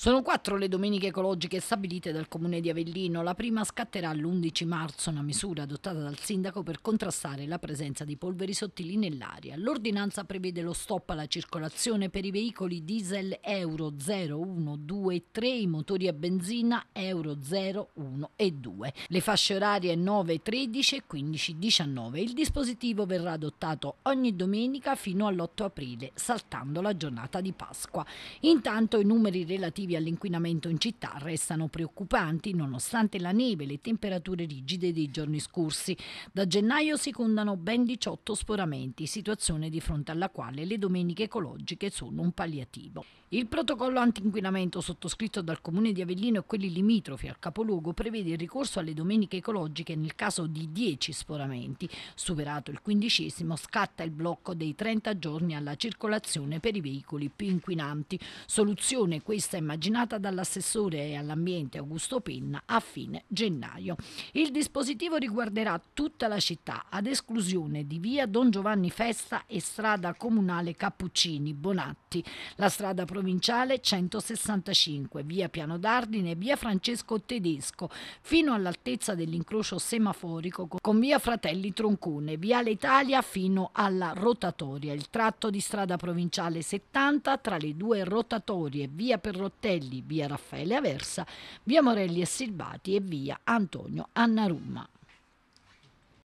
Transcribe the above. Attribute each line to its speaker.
Speaker 1: Sono quattro le domeniche ecologiche stabilite dal comune di Avellino. La prima scatterà l'11 marzo, una misura adottata dal sindaco per contrastare la presenza di polveri sottili nell'aria. L'ordinanza prevede lo stop alla circolazione per i veicoli diesel Euro 0, 1, 2 e 3, i motori a benzina Euro 0, 1 e 2. Le fasce orarie 9, 13 e 15, 19. Il dispositivo verrà adottato ogni domenica fino all'8 aprile, saltando la giornata di Pasqua. Intanto i numeri relativi relativi all'inquinamento in città restano preoccupanti nonostante la neve e le temperature rigide dei giorni scorsi. Da gennaio si contano ben 18 sporamenti, situazione di fronte alla quale le domeniche ecologiche sono un palliativo. Il protocollo antinquinamento sottoscritto dal Comune di Avellino e quelli limitrofi al capoluogo prevede il ricorso alle domeniche ecologiche nel caso di 10 sporamenti. Superato il quindicesimo scatta il blocco dei 30 giorni alla circolazione per i veicoli più inquinanti. Soluzione questa immaginata immaginata dall'assessore all'ambiente Augusto Penna a fine gennaio. Il dispositivo riguarderà tutta la città, ad esclusione di via Don Giovanni Festa e strada comunale Cappuccini Bonatti, la strada provinciale 165, via Piano d'Ardine e via Francesco Tedesco, fino all'altezza dell'incrocio semaforico con via Fratelli Troncone, viale Italia fino alla rotatoria, il tratto di strada provinciale 70 tra le due rotatorie, via Perrottè Castelli, via Raffaele Aversa, via Morelli e Silvati e via Antonio Annarumma.